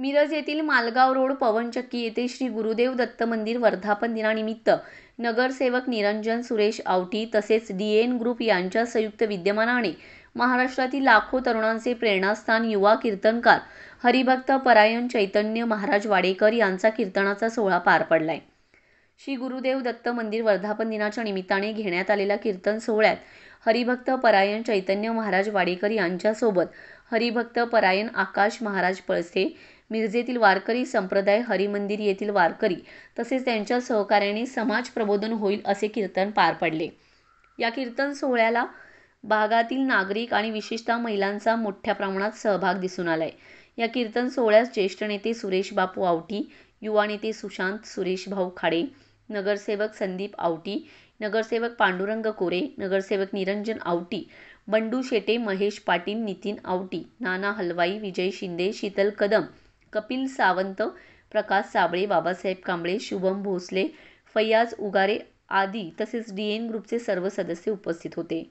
मिरज येथील मालगाव रोड पवनचक्की येथे श्री गुरुदेव दत्त मंदिर वर्धापन दिनानिमित्त नगरसेवक निरंजन सुरेश आवटी तसेच डी एन ग्रुप यांच्या संयुक्त विद्यमानाने महाराष्ट्रातील लाखो तरुणांचे प्रेरणास्थान युवा कीर्तनकार हरिभक्त परायण चैतन्य महाराज वाडेकर यांचा कीर्तनाचा सोहळा पार पडलाय श्री गुरुदेव दत्त मंदिर वर्धापन दिनाच्या निमित्ताने घेण्यात आलेल्या कीर्तन सोहळ्यात हरिभक्त परायण चैतन्य महाराज वाडेकर यांच्यासोबत हरिभक्त परायण आकाश महाराज पळसे मिरजेतील वारकरी संप्रदाय हरिमंदिर येथील वारकरी तसेच त्यांच्या सहकार्याने समाज प्रबोधन होईल असे कीर्तन पार पडले या कीर्तन सोहळ्याला भागातील नागरिक आणि विशेषतः महिलांचा मोठ्या प्रमाणात सहभाग दिसून आलाय या कीर्तन सोहळ्यास ज्येष्ठ नेते सुरेश बापू आवटी युवा नेते सुशांत सुरेश भाऊ खाडे नगरसेवक संदीप आवटी नगरसेवक पांडुरंग कोरे नगरसेवक निरंजन आवटी बंडू शेटे महेश पाटील नितीन आवटी नाना हलवाई विजय शिंदे शीतल कदम कपिल सावंत प्रकाश साबळे बाबासाहेब कांबळे शुभम भोसले फैयाज उगारे आदी तसेच डी एन ग्रुपचे सर्व सदस्य उपस्थित होते